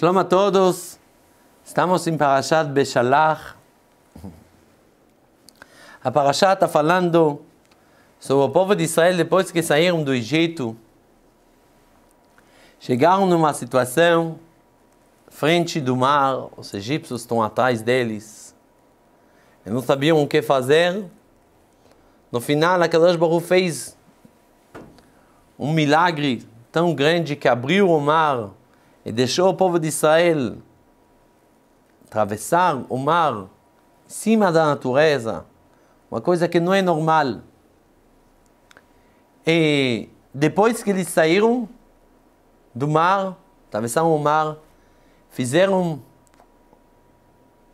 Shalom a todos. Estamos em Parashat Beshalach. A Parashat está falando sobre o povo de Israel depois que saíram do Egito. Chegaram numa situação frente do mar, os egípcios estão atrás deles. Eles não sabiam o que fazer. No final, Akadosh Baru fez um milagre tão grande que abriu o mar e deixou o povo de Israel atravessar o mar em cima da natureza, uma coisa que não é normal. E depois que eles saíram do mar, atravessaram o mar, fizeram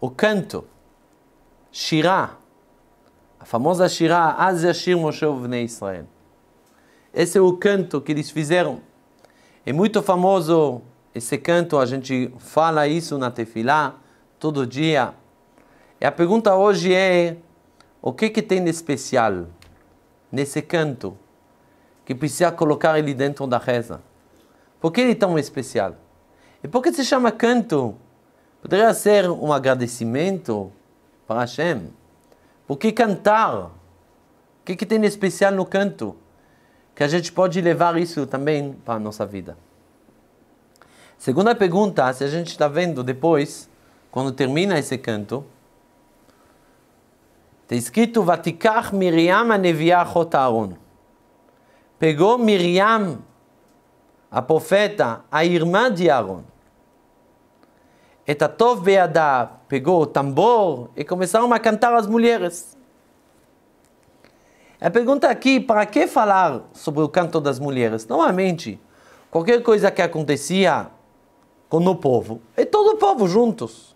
o canto, Shirah, a famosa Shirah, Az Yashir Moshe Bnei Israel. Esse é o canto que eles fizeram. É muito famoso esse canto a gente fala isso na Tefilá todo dia. E a pergunta hoje é: o que, que tem de especial nesse canto que precisa colocar ele dentro da reza? Por que ele é tão especial? E por que se chama canto? Poderia ser um agradecimento para Hashem? Por que cantar? O que, que tem de especial no canto? Que a gente pode levar isso também para a nossa vida. Segunda pergunta, se a gente está vendo depois, quando termina esse canto, está escrito Vatikach Miriam Aneviachot Aaron. Pegou Miriam, a profeta, a irmã de Aaron. Etatov Beada pegou o tambor e começaram a cantar as mulheres. A pergunta aqui, para que falar sobre o canto das mulheres? Normalmente, qualquer coisa que acontecia com o povo. É todo o povo juntos.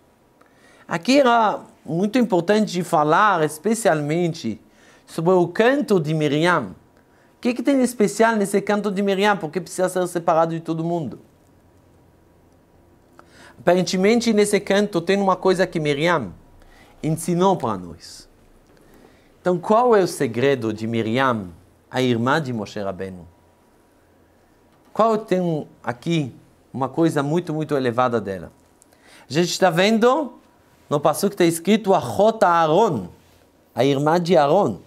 Aqui era muito importante falar, especialmente, sobre o canto de Miriam. O que, é que tem de especial nesse canto de Miriam? Porque precisa ser separado de todo mundo. Aparentemente, nesse canto tem uma coisa que Miriam ensinou para nós. Então, qual é o segredo de Miriam, a irmã de Moshe Rabbeinu? Qual tem aqui uma coisa muito, muito elevada dela. A gente está vendo no passo que está escrito a Jota Aaron, a irmã de Aaron.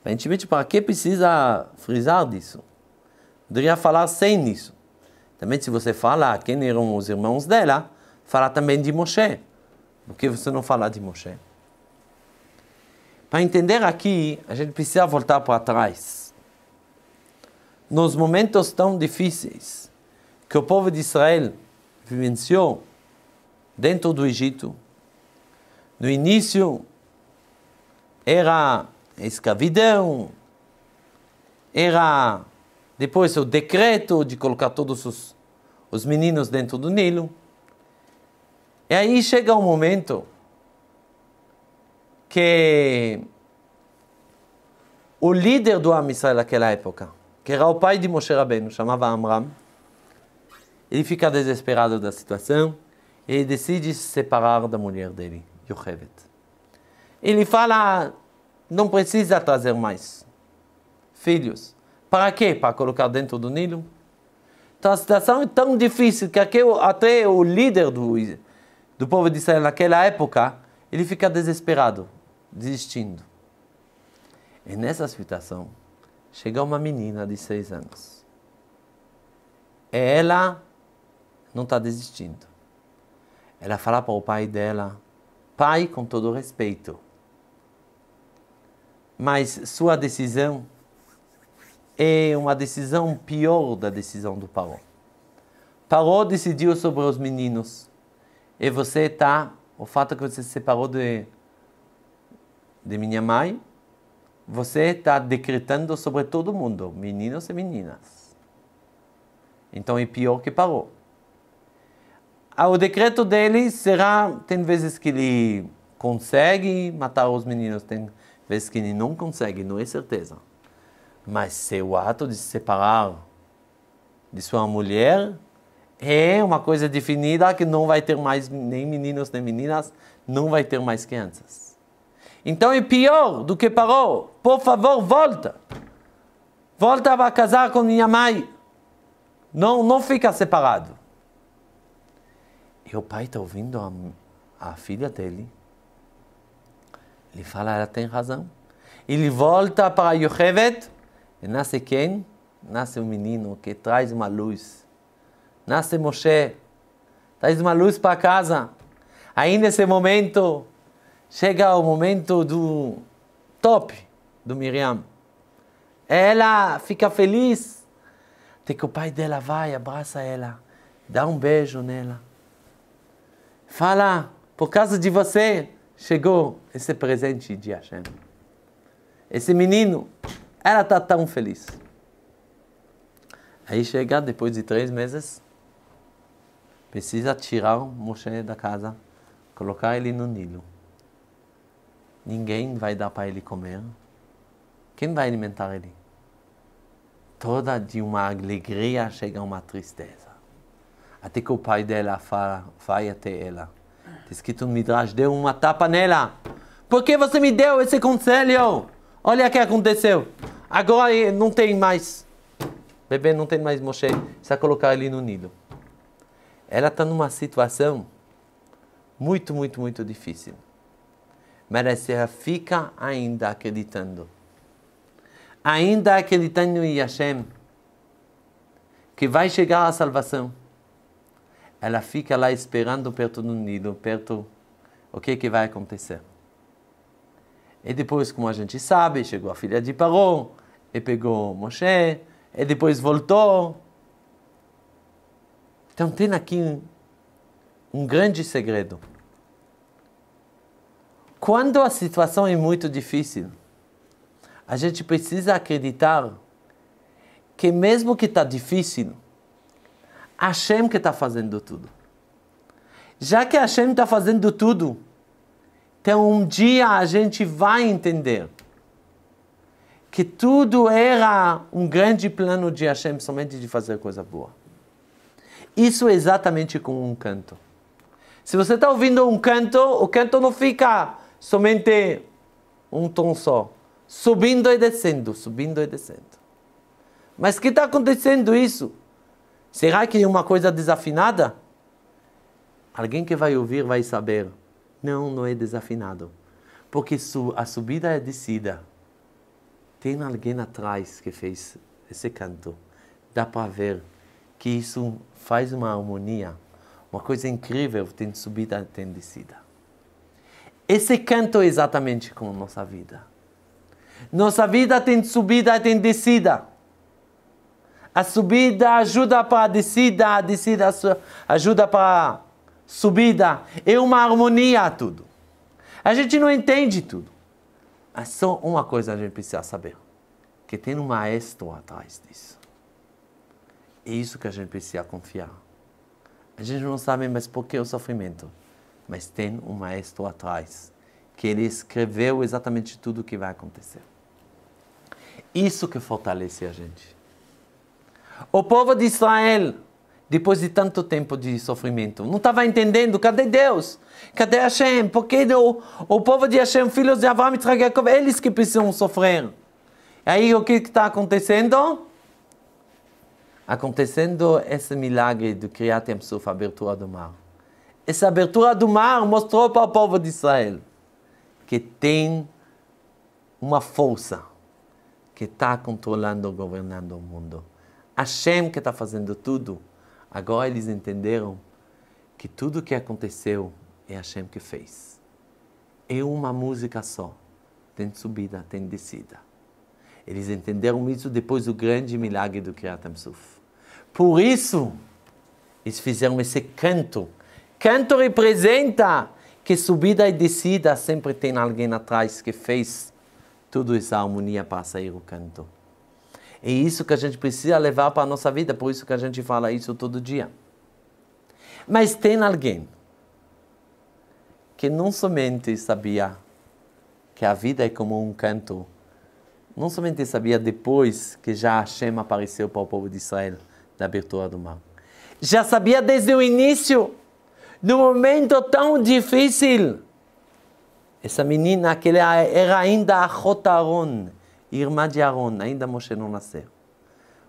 Aparentemente, para que precisa frisar disso? Poderia falar sem isso. Também, se você fala quem eram os irmãos dela, falar também de Moshe. Por que você não fala de Moshe? Para entender aqui, a gente precisa voltar para trás. Nos momentos tão difíceis, que o povo de Israel vivenciou dentro do Egito, no início era escravidão, era depois o decreto de colocar todos os, os meninos dentro do Nilo. E aí chega um momento que o líder do Amisrael Israel naquela época, que era o pai de Moshe Rabbeinu, chamava Amram, ele fica desesperado da situação e decide se separar da mulher dele, Yochevet. Ele fala, não precisa trazer mais filhos. Para quê? Para colocar dentro do Nilo? Então a situação é tão difícil que até o líder do, do povo de Israel naquela época, ele fica desesperado, desistindo. E nessa situação, chega uma menina de seis anos. Ela não está desistindo. Ela fala para o pai dela, pai com todo respeito, mas sua decisão é uma decisão pior da decisão do Paró. Paró decidiu sobre os meninos e você está, o fato é que você se separou de, de minha mãe, você está decretando sobre todo mundo, meninos e meninas. Então é pior que Paró. Ah, o decreto dele será, tem vezes que ele consegue matar os meninos, tem vezes que ele não consegue, não é certeza. Mas seu ato de se separar de sua mulher é uma coisa definida que não vai ter mais nem meninos nem meninas, não vai ter mais crianças. Então é pior do que parou. Por favor, volta. Volta para casar com minha mãe. Não, não fica separado. E o pai está ouvindo a, a filha dele. Ele fala, ela tem razão. Ele volta para Yochevet e nasce quem? Nasce um menino que traz uma luz. Nasce Moshe, traz uma luz para casa. Aí nesse momento, chega o momento do top do Miriam. Ela fica feliz. Até que o pai dela vai, abraça ela, dá um beijo nela. Fala, por causa de você chegou esse presente de Hashem. Esse menino, ela está tão feliz. Aí chega, depois de três meses, precisa tirar o Moshe da casa, colocar ele no Nilo. Ninguém vai dar para ele comer. Quem vai alimentar ele? Toda de uma alegria chega uma tristeza até que o pai dela fala, vai até ela. Está escrito no Midrash, deu uma tapa nela. Por que você me deu esse conselho? Olha o que aconteceu. Agora não tem mais. Bebê não tem mais Moshe. Só colocar ele no Nilo. Ela está numa situação muito, muito, muito difícil. Mas ela fica ainda acreditando. Ainda acreditando em Hashem. Que vai chegar a salvação ela fica lá esperando perto do nido, perto o que que vai acontecer. E depois, como a gente sabe, chegou a filha de Paró, e pegou Moshe, e depois voltou. Então tem aqui um, um grande segredo. Quando a situação é muito difícil, a gente precisa acreditar que mesmo que está difícil, Hashem que está fazendo tudo. Já que Hashem está fazendo tudo, então um dia a gente vai entender que tudo era um grande plano de Hashem somente de fazer coisa boa. Isso é exatamente como um canto. Se você está ouvindo um canto, o canto não fica somente um tom só, subindo e descendo, subindo e descendo. Mas o que está acontecendo isso? Será que é uma coisa desafinada? Alguém que vai ouvir vai saber. Não, não é desafinado. Porque a subida é descida. Tem alguém atrás que fez esse canto. Dá para ver que isso faz uma harmonia. Uma coisa incrível, tem subida, tem descida. Esse canto é exatamente como nossa vida. Nossa vida tem subida, tem descida. A subida ajuda para a descida, a descida ajuda para a subida. É uma harmonia tudo. A gente não entende tudo. Mas só uma coisa a gente precisa saber. Que tem um maestro atrás disso. É isso que a gente precisa confiar. A gente não sabe mais por que o sofrimento. Mas tem um maestro atrás. Que ele escreveu exatamente tudo o que vai acontecer. Isso que fortalece a gente. O povo de Israel, depois de tanto tempo de sofrimento, não estava entendendo: cadê Deus? Cadê Hashem? Porque o, o povo de Hashem, filhos de Abraão e Jacob, eles que precisam sofrer. Aí o que está acontecendo? Acontecendo esse milagre do Kriyat Yamsuf, a abertura do mar. Essa abertura do mar mostrou para o povo de Israel que tem uma força que está controlando, governando o mundo. Hashem que está fazendo tudo. Agora eles entenderam que tudo o que aconteceu é Hashem que fez. É uma música só. Tem subida, tem descida. Eles entenderam isso depois do grande milagre do Kriyat Suf. Por isso, eles fizeram esse canto. Canto representa que subida e descida sempre tem alguém atrás que fez tudo essa harmonia para sair o canto. É isso que a gente precisa levar para a nossa vida, por isso que a gente fala isso todo dia. Mas tem alguém que não somente sabia que a vida é como um canto, não somente sabia depois que já Hashem apareceu para o povo de Israel da abertura do mar, já sabia desde o início, no momento tão difícil. Essa menina, que era ainda a Jotaron, irmã de Aaron, ainda Moshe não nasceu.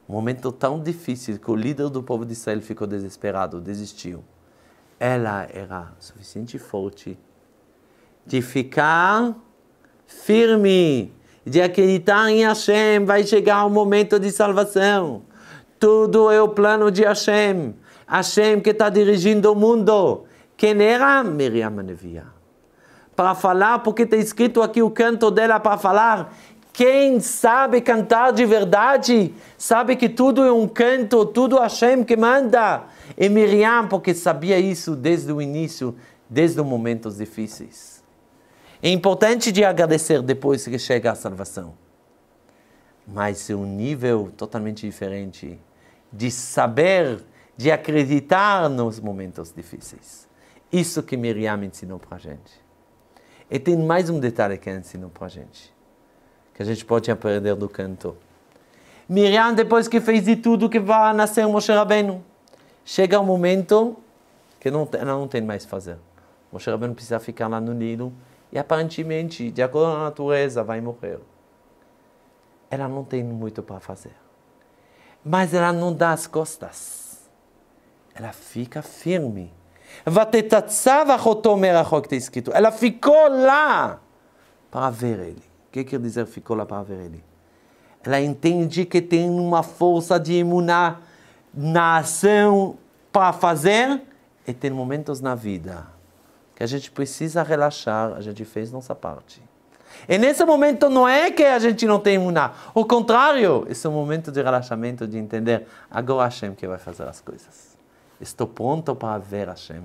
Um momento tão difícil que o líder do povo de Israel ficou desesperado, desistiu. Ela era suficiente forte de ficar firme, de acreditar em Hashem, vai chegar o momento de salvação. Tudo é o plano de Hashem. Hashem que está dirigindo o mundo. Quem era? Miriam Nevia? para falar, porque está escrito aqui o canto dela para falar quem sabe cantar de verdade, sabe que tudo é um canto, tudo Hashem que manda. E Miriam, porque sabia isso desde o início, desde os momentos difíceis. É importante de agradecer depois que chega a salvação. Mas é um nível totalmente diferente de saber, de acreditar nos momentos difíceis. Isso que Miriam ensinou para a gente. E tem mais um detalhe que ela ensinou para a gente que a gente pode aprender do canto. Miriam, depois que fez de tudo que vai nascer Moshe Rabbeinu, chega um momento que não, ela não tem mais fazer. Moshe Rabbeinu precisa ficar lá no Nilo e aparentemente, de acordo com a natureza, vai morrer. Ela não tem muito para fazer. Mas ela não dá as costas. Ela fica firme. Tá ela ficou lá para ver ele que quer dizer ficou lá para ver ele? Ela entende que tem uma força de imunar na ação para fazer e tem momentos na vida que a gente precisa relaxar, a gente fez nossa parte. E nesse momento não é que a gente não tem imunar, ao contrário, esse é um momento de relaxamento, de entender, agora Hashem que vai fazer as coisas. Estou pronto para ver Hashem.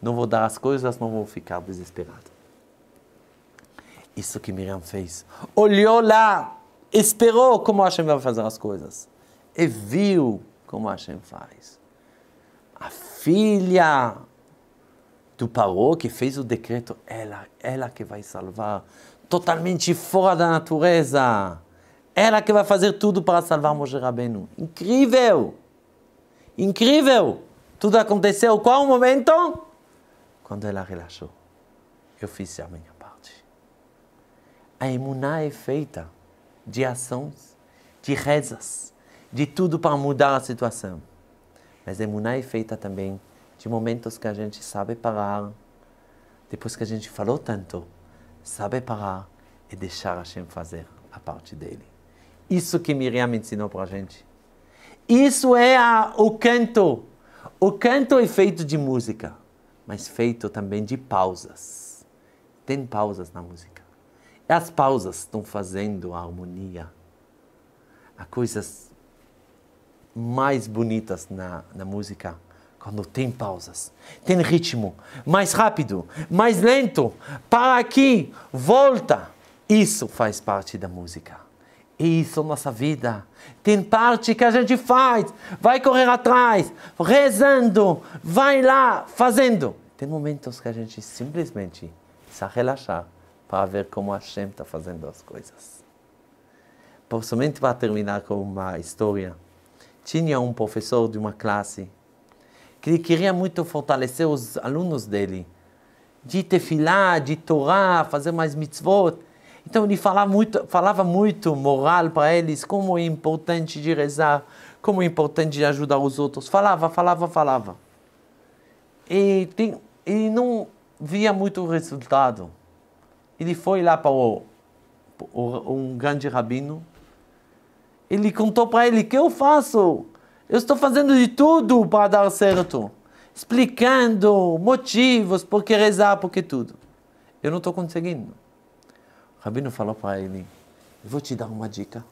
Não vou dar as coisas, não vou ficar desesperado. Isso que Miriam fez. Olhou lá, esperou como Hashem vai fazer as coisas. E viu como Hashem faz. A filha do Paró que fez o decreto, ela, ela que vai salvar, totalmente fora da natureza. Ela que vai fazer tudo para salvar Moshe Rabbeinu. Incrível! Incrível! Tudo aconteceu. Qual o momento? Quando ela relaxou. Eu fiz a a emuná é feita de ações, de rezas, de tudo para mudar a situação. Mas a emuná é feita também de momentos que a gente sabe parar, depois que a gente falou tanto, sabe parar e deixar Hashem fazer a parte dele. Isso que Miriam ensinou para a gente. Isso é a, o canto. O canto é feito de música, mas feito também de pausas. Tem pausas na música. As pausas estão fazendo a harmonia. Há coisas mais bonitas na, na música quando tem pausas. Tem ritmo, mais rápido, mais lento, para aqui, volta. Isso faz parte da música. Isso é nossa vida. Tem parte que a gente faz, vai correr atrás, rezando, vai lá, fazendo. Tem momentos que a gente simplesmente precisa relaxar para ver como Hashem está fazendo as coisas. Por, somente para terminar com uma história. Tinha um professor de uma classe que ele queria muito fortalecer os alunos dele de tefilá, de Torá, fazer mais mitzvot. Então ele falava muito, falava muito moral para eles, como é importante de rezar, como é importante de ajudar os outros. Falava, falava, falava. E, tem, e não via muito resultado. Ele foi lá para o, o, um grande rabino. Ele contou para ele: o que eu faço? Eu estou fazendo de tudo para dar certo. Explicando motivos, por que rezar, por que tudo. Eu não estou conseguindo. O rabino falou para ele: vou te dar uma dica.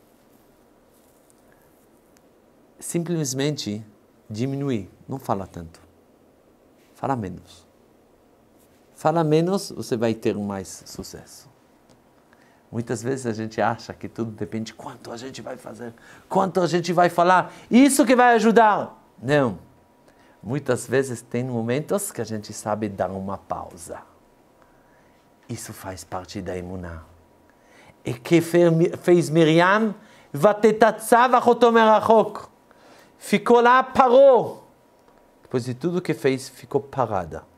Simplesmente diminui, não fala tanto. Fala menos. Fala menos, você vai ter mais sucesso. Muitas vezes a gente acha que tudo depende de quanto a gente vai fazer, quanto a gente vai falar, isso que vai ajudar. Não. Muitas vezes tem momentos que a gente sabe dar uma pausa. Isso faz parte da imuná. E que fez Miriam? Ficou lá, parou. Depois de tudo que fez, ficou parada.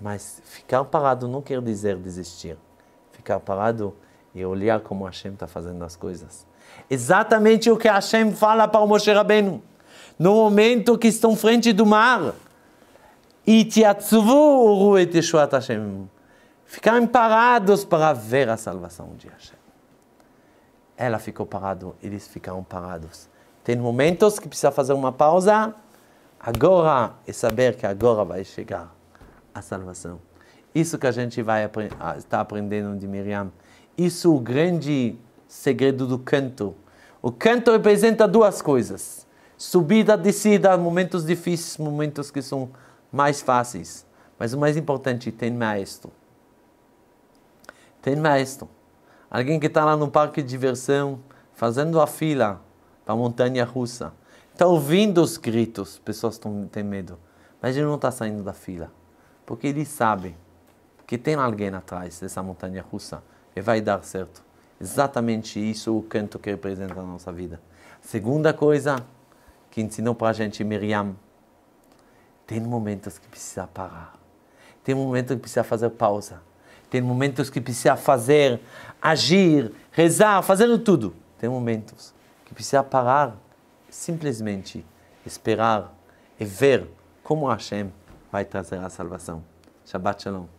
Mas ficar parado não quer dizer desistir. Ficar parado e olhar como Hashem está fazendo as coisas. Exatamente o que Hashem fala para o Moshe Rabbeinu. No momento que estão frente do mar, e Ficaram parados para ver a salvação de Hashem. Ela ficou parada, eles ficaram parados. Tem momentos que precisa fazer uma pausa agora e saber que agora vai chegar a salvação. Isso que a gente vai ah, estar aprendendo de Miriam. Isso é o grande segredo do canto. O canto representa duas coisas: subida, descida, momentos difíceis, momentos que são mais fáceis. Mas o mais importante, tem maestro. Tem maestro. Alguém que está lá no parque de diversão, fazendo a fila para a montanha russa. Está ouvindo os gritos, pessoas estão têm medo, mas ele não está saindo da fila. Porque eles sabem que tem alguém atrás dessa montanha russa e vai dar certo. Exatamente isso o canto que representa a nossa vida. Segunda coisa que ensinou para a gente Miriam, tem momentos que precisa parar. Tem momentos que precisa fazer pausa. Tem momentos que precisa fazer, agir, rezar, fazendo tudo. Tem momentos que precisa parar, simplesmente esperar e ver como Hashem vai trazer a salvação. Shabbat Shalom.